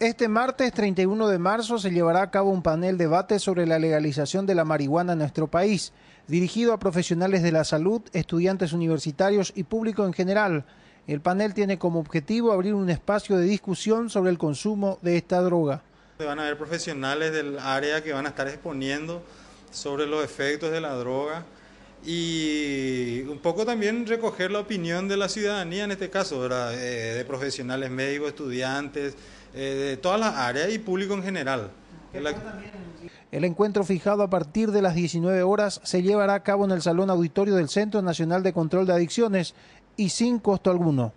Este martes 31 de marzo se llevará a cabo un panel debate sobre la legalización de la marihuana en nuestro país, dirigido a profesionales de la salud, estudiantes universitarios y público en general. El panel tiene como objetivo abrir un espacio de discusión sobre el consumo de esta droga. Van a haber profesionales del área que van a estar exponiendo sobre los efectos de la droga, y un poco también recoger la opinión de la ciudadanía en este caso, eh, de profesionales médicos, estudiantes, eh, de todas las áreas y público en general. El encuentro fijado a partir de las 19 horas se llevará a cabo en el Salón Auditorio del Centro Nacional de Control de Adicciones y sin costo alguno.